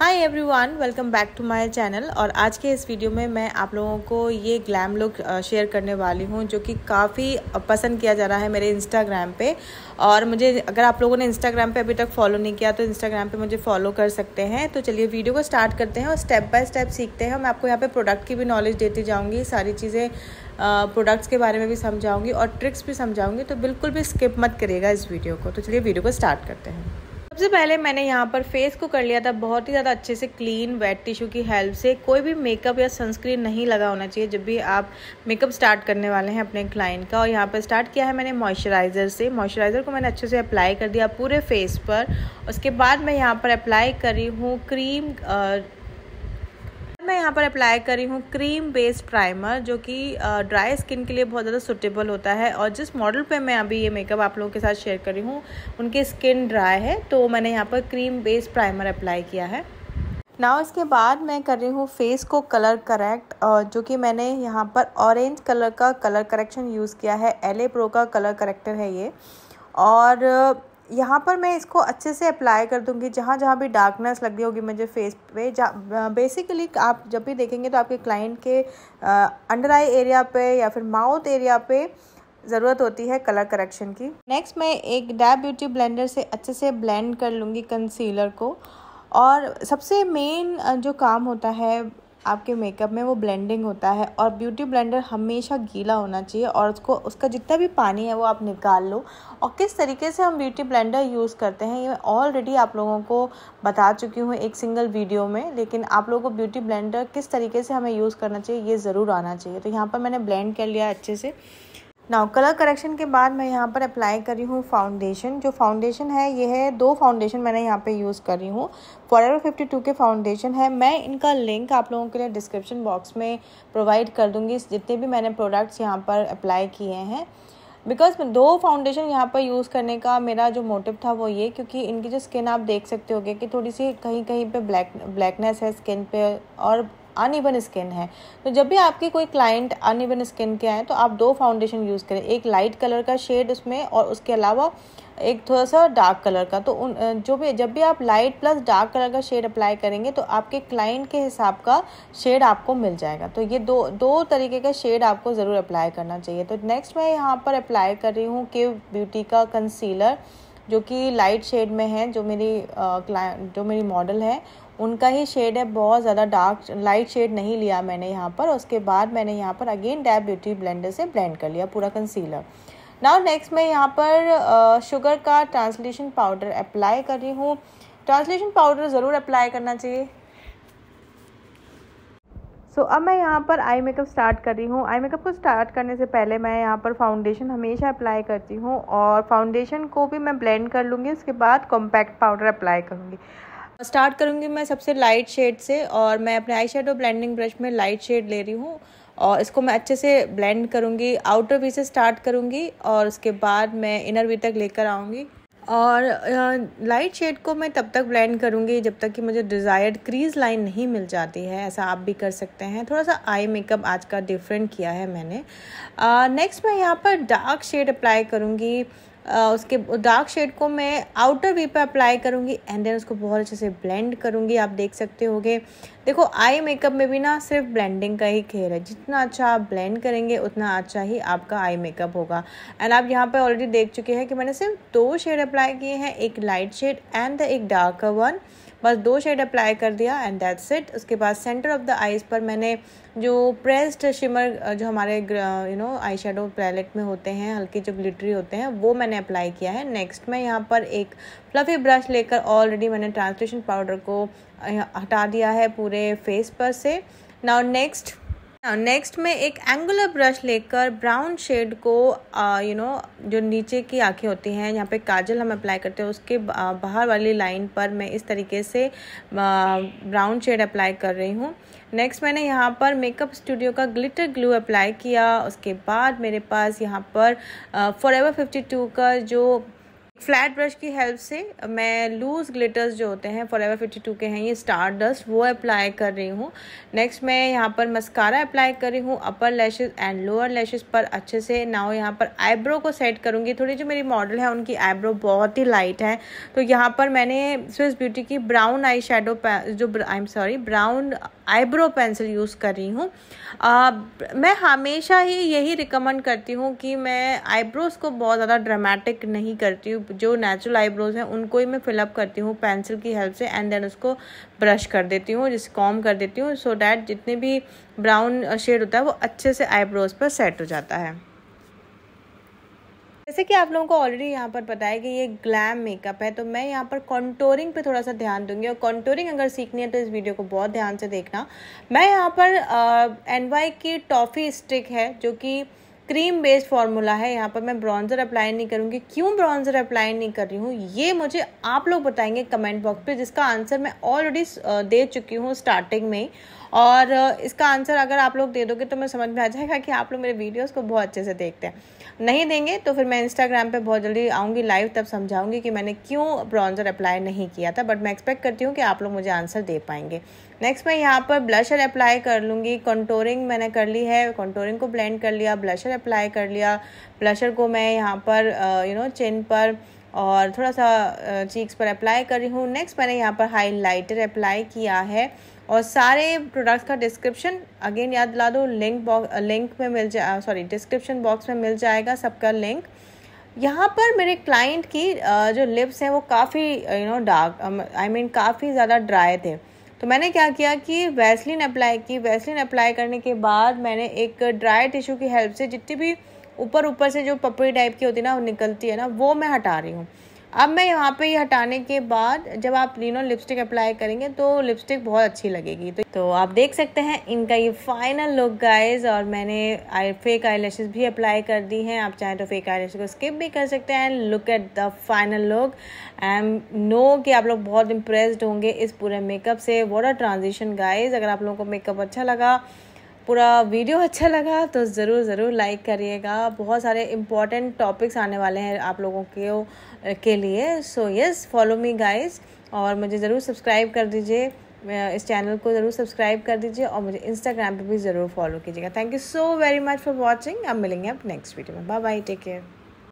hi everyone welcome back to my channel और आज के इस वीडियो में मैं आप लोगों को ये ग्लैम लुक शेयर करने वाली हूँ जो कि काफ़ी पसंद किया जा रहा है मेरे इंस्टाग्राम पे और मुझे अगर आप लोगों ने इंस्टाग्राम पे अभी तक फॉलो नहीं किया तो इंस्टाग्राम पे मुझे फॉलो कर सकते हैं तो चलिए वीडियो को स्टार्ट करते हैं और स्टेप बाय स्टेप सीखते हैं मैं आपको यहाँ पर प्रोडक्ट की भी नॉलेज देती जाऊँगी सारी चीज़ें प्रोडक्ट्स के बारे में भी समझाऊँगी और ट्रिक्स भी समझाऊँगी तो बिल्कुल भी स्किप मत करिएगा इस वीडियो को तो चलिए वीडियो को स्टार्ट करते हैं सबसे पहले मैंने यहाँ पर फेस को कर लिया था बहुत ही ज़्यादा अच्छे से क्लीन वेट टिश्यू की हेल्प से कोई भी मेकअप या सनस्क्रीन नहीं लगा होना चाहिए जब भी आप मेकअप स्टार्ट करने वाले हैं अपने क्लाइंट का और यहाँ पर स्टार्ट किया है मैंने मॉइस्चराइज़र से मॉइस्चराइज़र को मैंने अच्छे से अप्लाई कर दिया पूरे फेस पर उसके बाद मैं यहाँ पर अप्लाई कर रही हूँ क्रीम मैं यहाँ पर अप्लाई करी हूँ क्रीम बेस्ड प्राइमर जो कि ड्राई स्किन के लिए बहुत ज़्यादा सुटेबल होता है और जिस मॉडल पे मैं अभी ये मेकअप आप लोगों के साथ शेयर करी हूँ उनकी स्किन ड्राई है तो मैंने यहाँ पर क्रीम बेस्ड प्राइमर अप्लाई किया है नाउ इसके बाद मैं कर रही हूँ फेस को कलर करेक्ट जो कि मैंने यहाँ पर ऑरेंज कलर का कलर करेक्शन यूज़ किया है एल प्रो का कलर करेक्टर है ये और यहाँ पर मैं इसको अच्छे से अप्लाई कर दूँगी जहाँ जहाँ भी डार्कनेस लग रही होगी मुझे फेस पे बेसिकली आप जब भी देखेंगे तो आपके क्लाइंट के अंडर आई एरिया पे या फिर माउथ एरिया पे ज़रूरत होती है कलर करेक्शन की नेक्स्ट मैं एक डैब ब्यूटी ब्लेंडर से अच्छे से ब्लेंड कर लूँगी कंसीलर को और सबसे मेन जो काम होता है आपके मेकअप में वो ब्लेंडिंग होता है और ब्यूटी ब्लेंडर हमेशा गीला होना चाहिए और उसको उसका जितना भी पानी है वो आप निकाल लो और किस तरीके से हम ब्यूटी ब्लेंडर यूज़ करते हैं ये मैं ऑलरेडी आप लोगों को बता चुकी हूँ एक सिंगल वीडियो में लेकिन आप लोगों को ब्यूटी ब्लेंडर किस तरीके से हमें यूज़ करना चाहिए ये ज़रूर आना चाहिए तो यहाँ पर मैंने ब्लेंड कर लिया अच्छे से नाउ कलर करेक्शन के बाद मैं यहाँ पर अप्लाई कर रही हूँ फाउंडेशन जो फाउंडेशन है ये है दो फाउंडेशन मैंने यहाँ पे यूज़ कर रही हूँ फॉर एवर फिफ्टी टू के फाउंडेशन है मैं इनका लिंक आप लोगों के लिए डिस्क्रिप्शन बॉक्स में प्रोवाइड कर दूँगी जितने भी मैंने प्रोडक्ट्स यहाँ पर अप्लाई किए हैं बिकॉज दो फाउंडेशन यहाँ पर यूज़ करने का मेरा जो मोटिव था वो ये क्योंकि इनकी जो स्किन आप देख सकते हो कि थोड़ी सी कहीं कहीं पर ब्लैक ब्लैकनेस है स्किन पर और अनइवन स्किन है तो जब भी आपके कोई क्लाइंट अनइवन स्किन के आए तो आप दो फाउंडेशन यूज़ करें एक लाइट कलर का शेड उसमें और उसके अलावा एक थोड़ा सा डार्क कलर का तो उन जो भी जब भी आप लाइट प्लस डार्क कलर का शेड अप्लाई करेंगे तो आपके क्लाइंट के हिसाब का शेड आपको मिल जाएगा तो ये दो दो तरीके का शेड आपको ज़रूर अप्लाई करना चाहिए तो नेक्स्ट मैं यहाँ पर अप्लाई कर रही हूँ केव ब्यूटी का कंसीलर जो कि लाइट शेड में है जो मेरी क्लाइंट जो मेरी मॉडल है उनका ही शेड है बहुत ज़्यादा डार्क लाइट शेड नहीं लिया मैंने यहाँ पर उसके बाद मैंने यहाँ पर अगेन डैप ब्यूटी ब्लेंडर से ब्लेंड कर लिया पूरा कंसीलर नाउ नेक्स्ट मैं यहाँ पर शुगर का ट्रांसलेशन पाउडर अप्लाई कर रही हूँ ट्रांसलेशन पाउडर ज़रूर अप्लाई करना चाहिए सो अब मैं यहाँ पर आई मेकअप स्टार्ट कर रही हूँ आई मेकअप को स्टार्ट करने से पहले मैं यहाँ पर फाउंडेशन हमेशा अप्लाई करती हूँ और फाउंडेशन को भी मैं ब्लेंड कर लूँगी उसके बाद कॉम्पैक्ट पाउडर अप्लाई करूँगी स्टार्ट करूँगी मैं सबसे लाइट शेड से और मैं अपने आई शेडो ब्लेंडिंग ब्रश में लाइट शेड ले रही हूँ और इसको मैं अच्छे से ब्लेंड करूँगी आउटर वी से स्टार्ट करूँगी और उसके बाद मैं इनर वी तक लेकर आऊँगी और लाइट शेड को मैं तब तक ब्लेंड करूँगी जब तक कि मुझे डिज़ायर्ड क्रीज लाइन नहीं मिल जाती है ऐसा आप भी कर सकते हैं थोड़ा सा आई मेकअप आज का डिफरेंट किया है मैंने नेक्स्ट मैं यहाँ पर डार्क शेड अप्लाई करूँगी उसके डार्क शेड को मैं आउटर वी पे अप्लाई करूँगी एंड देन उसको बहुत अच्छे से ब्लेंड करूँगी आप देख सकते होगे देखो आई मेकअप में भी ना सिर्फ ब्लेंडिंग का ही खेल है जितना अच्छा आप ब्लेंड करेंगे उतना अच्छा ही आपका आई मेकअप होगा एंड आप यहाँ पर ऑलरेडी देख चुके हैं कि मैंने सिर्फ दो शेड अप्लाई किए हैं एक लाइट शेड एंड एक डार्क वन बस दो शेड अप्लाई कर दिया एंड दैट्स इट उसके बाद सेंटर ऑफ द आइज़ पर मैंने जो प्रेस्ड शिमर जो हमारे you know eye shadow palette में होते हैं हल्के जो ग्लिटरी होते हैं वो मैंने अप्लाई किया है नेक्स्ट मैं यहाँ पर एक फ्लफ़ी ब्रश लेकर ऑलरेडी मैंने ट्रांसलेशन पाउडर को हटा दिया है पूरे फेस पर से नाउ नेक्स्ट नेक्स्ट मैं एक एंगुलर ब्रश लेकर ब्राउन शेड को यू नो जो नीचे की आंखें होती हैं यहाँ पे काजल हम अप्लाई करते हैं उसके बाहर वाली लाइन पर मैं इस तरीके से ब्राउन शेड अप्लाई कर रही हूँ नेक्स्ट मैंने यहाँ पर मेकअप स्टूडियो का ग्लिटर ग्लू अप्लाई किया उसके बाद मेरे पास यहाँ पर फॉर एवर फिफ्टी टू का जो फ्लैट ब्रश की हेल्प से मैं लूज़ ग्लिटर्स जो होते हैं फॉर एवर फिफ्टी टू के हैं ये स्टार डस्ट वो अप्लाई कर रही हूँ नेक्स्ट मैं यहाँ पर मस्कारा अप्लाई कर रही हूँ upper lashes and lower lashes पर अच्छे से नाउ यहाँ पर आईब्रो को सेट करूँगी थोड़ी जो मेरी मॉडल है उनकी आईब्रो बहुत ही लाइट है तो यहाँ पर मैंने स्विस ब्यूटी की ब्राउन आई शेडो जो I am sorry brown eyebrow pencil use कर रही हूँ मैं हमेशा ही यही रिकमेंड करती हूँ कि मैं आईब्रोज़ को बहुत ज़्यादा ड्रामेटिक नहीं करती हूँ जो नेचुरल आईब्रोज हैं उनको ही मैं फिलअप करती हूँ पेंसिल की हेल्प से एंड देन उसको ब्रश कर देती हूँ जिसे कॉम कर देती हूँ सो डैट जितने भी ब्राउन शेड होता है वो अच्छे से आईब्रोज पर सेट हो जाता है जैसे कि आप लोगों को ऑलरेडी यहाँ पर पता है कि ये ग्लैम मेकअप है तो मैं यहाँ पर कॉन्टोरिंग पे थोड़ा सा ध्यान दूंगी और कॉन्टोरिंग अगर सीखनी है तो इस वीडियो को बहुत ध्यान से देखना मैं यहाँ पर एन वाई की टॉफ़ी स्टिक है जो कि क्रीम बेस्ड फार्मूला है यहाँ पर मैं ब्रॉन्ज़र अप्लाई नहीं करूँगी क्यों ब्रॉन्ज़र अप्लाई नहीं कर रही हूँ ये मुझे आप लोग बताएंगे कमेंट बॉक्स पे जिसका आंसर मैं ऑलरेडी दे चुकी हूँ स्टार्टिंग में और इसका आंसर अगर आप लोग दे दोगे तो मैं समझ में आ जाएगा कि आप लोग मेरे वीडियोज़ को बहुत अच्छे से देखते हैं नहीं देंगे तो फिर मैं इंस्टाग्राम पर बहुत जल्दी आऊँगी लाइव तब समझाऊँगी कि मैंने क्यों ब्रॉन्ज़र अप्लाई नहीं किया था बट मैं एक्सपेक्ट करती हूँ कि आप लोग मुझे आंसर दे पाएंगे नेक्स्ट मैं यहाँ पर ब्लशर अप्लाई कर लूँगी कंटोरिंग मैंने कर ली है कंटोरिंग को ब्लेंड कर लिया ब्लशर अप्लाई कर लिया ब्लशर को मैं यहाँ पर यू नो चिन पर और थोड़ा सा चीक्स पर अप्लाई कर रही हूँ नेक्स्ट मैंने यहाँ पर हाइलाइटर अप्लाई किया है और सारे प्रोडक्ट्स का डिस्क्रिप्शन अगेन याद दिला दो लिंक बॉक्स लिंक में मिल जा सॉरी डिस्क्रिप्शन बॉक्स में मिल जाएगा सबका लिंक यहाँ पर मेरे क्लाइंट की जो लिप्स हैं वो काफ़ी you know dark I mean काफ़ी ज़्यादा ड्राई थे तो मैंने क्या किया कि वैसलिन अप्लाई की वैसलिन अप्लाई करने के बाद मैंने एक ड्राई टिश्यू की हेल्प से जितनी भी ऊपर ऊपर से जो पपड़ी टाइप की होती है ना वो निकलती है ना वो मैं हटा रही हूँ अब मैं यहाँ पे ये यह हटाने के बाद जब आप लीनो लिपस्टिक अप्लाई करेंगे तो लिपस्टिक बहुत अच्छी लगेगी तो, तो आप देख सकते हैं इनका ये फाइनल लुक गाइज और मैंने आई फेक आई भी अप्लाई कर दी हैं आप चाहें तो फेक आई को स्किप भी कर सकते हैं look at the final look I am no कि आप लोग बहुत इंप्रेस्ड होंगे इस पूरे मेकअप से वॉट आर ट्रांजिशन गाइज अगर आप लोगों को मेकअप अच्छा लगा पूरा वीडियो अच्छा लगा तो ज़रूर ज़रूर लाइक करिएगा बहुत सारे इम्पॉर्टेंट टॉपिक्स आने वाले हैं आप लोगों के के लिए so yes follow me guys और मुझे ज़रूर सब्सक्राइब कर दीजिए इस चैनल को ज़रूर सब्सक्राइब कर दीजिए और मुझे इंस्टाग्राम पे भी ज़रूर फॉलो कीजिएगा thank you so very much for watching अब मिलेंगे आप नेक्स्ट वीडियो में बाय बाय टेक केयर